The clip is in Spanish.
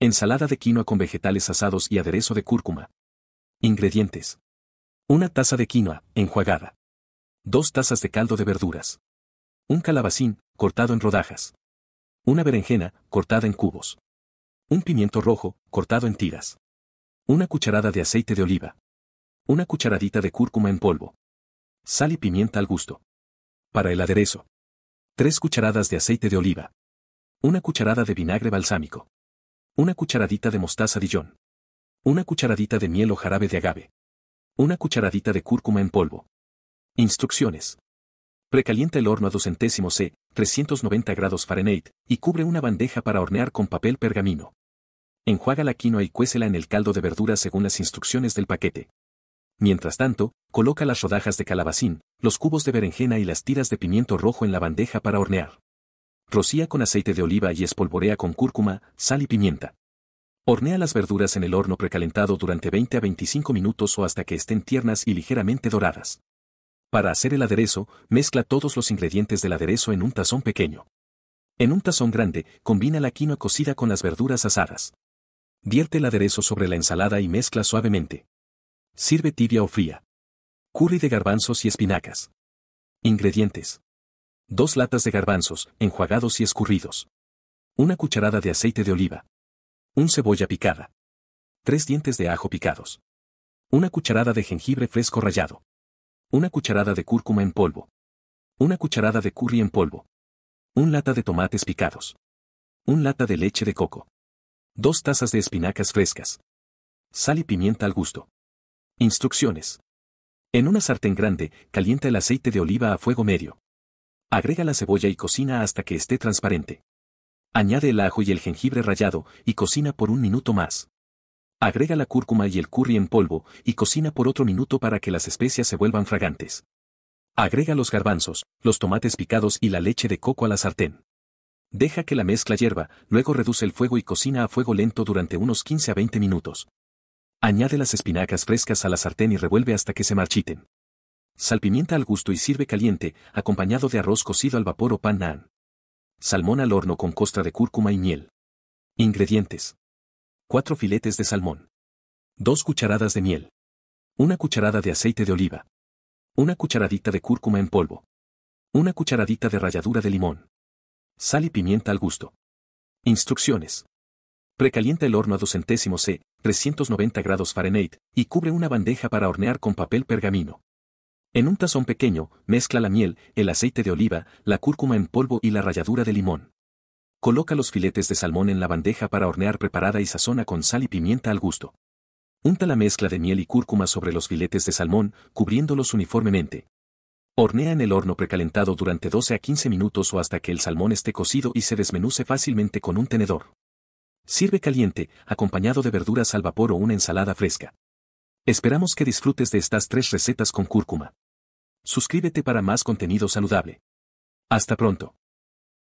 Ensalada de quinoa con vegetales asados y aderezo de cúrcuma. Ingredientes. Una taza de quinoa, enjuagada. Dos tazas de caldo de verduras. Un calabacín, cortado en rodajas. Una berenjena, cortada en cubos. Un pimiento rojo, cortado en tiras. Una cucharada de aceite de oliva. Una cucharadita de cúrcuma en polvo. Sal y pimienta al gusto. Para el aderezo. Tres cucharadas de aceite de oliva. Una cucharada de vinagre balsámico. Una cucharadita de mostaza Dijon. Una cucharadita de miel o jarabe de agave. Una cucharadita de cúrcuma en polvo. Instrucciones. Precalienta el horno a 200 C, 390 grados Fahrenheit, y cubre una bandeja para hornear con papel pergamino. Enjuaga la quinoa y cuécela en el caldo de verduras según las instrucciones del paquete. Mientras tanto, coloca las rodajas de calabacín, los cubos de berenjena y las tiras de pimiento rojo en la bandeja para hornear. Rocía con aceite de oliva y espolvorea con cúrcuma, sal y pimienta. Hornea las verduras en el horno precalentado durante 20 a 25 minutos o hasta que estén tiernas y ligeramente doradas. Para hacer el aderezo, mezcla todos los ingredientes del aderezo en un tazón pequeño. En un tazón grande, combina la quinoa cocida con las verduras asadas. Vierte el aderezo sobre la ensalada y mezcla suavemente. Sirve tibia o fría. Curry de garbanzos y espinacas. Ingredientes. Dos latas de garbanzos, enjuagados y escurridos. Una cucharada de aceite de oliva. Un cebolla picada. Tres dientes de ajo picados. Una cucharada de jengibre fresco rallado. Una cucharada de cúrcuma en polvo. Una cucharada de curry en polvo. Un lata de tomates picados. Un lata de leche de coco. Dos tazas de espinacas frescas. Sal y pimienta al gusto. Instrucciones. En una sartén grande, calienta el aceite de oliva a fuego medio. Agrega la cebolla y cocina hasta que esté transparente. Añade el ajo y el jengibre rallado y cocina por un minuto más. Agrega la cúrcuma y el curry en polvo y cocina por otro minuto para que las especias se vuelvan fragantes. Agrega los garbanzos, los tomates picados y la leche de coco a la sartén. Deja que la mezcla hierva, luego reduce el fuego y cocina a fuego lento durante unos 15 a 20 minutos. Añade las espinacas frescas a la sartén y revuelve hasta que se marchiten. Salpimienta al gusto y sirve caliente, acompañado de arroz cocido al vapor o pan naan. Salmón al horno con costra de cúrcuma y miel. Ingredientes. 4 filetes de salmón. 2 cucharadas de miel. 1 cucharada de aceite de oliva. 1 cucharadita de cúrcuma en polvo. 1 cucharadita de ralladura de limón. Sal y pimienta al gusto. Instrucciones. Precalienta el horno a 200 centésimos C, 390 grados Fahrenheit, y cubre una bandeja para hornear con papel pergamino. En un tazón pequeño, mezcla la miel, el aceite de oliva, la cúrcuma en polvo y la ralladura de limón. Coloca los filetes de salmón en la bandeja para hornear preparada y sazona con sal y pimienta al gusto. Unta la mezcla de miel y cúrcuma sobre los filetes de salmón, cubriéndolos uniformemente. Hornea en el horno precalentado durante 12 a 15 minutos o hasta que el salmón esté cocido y se desmenuce fácilmente con un tenedor. Sirve caliente, acompañado de verduras al vapor o una ensalada fresca. Esperamos que disfrutes de estas tres recetas con cúrcuma. Suscríbete para más contenido saludable. Hasta pronto.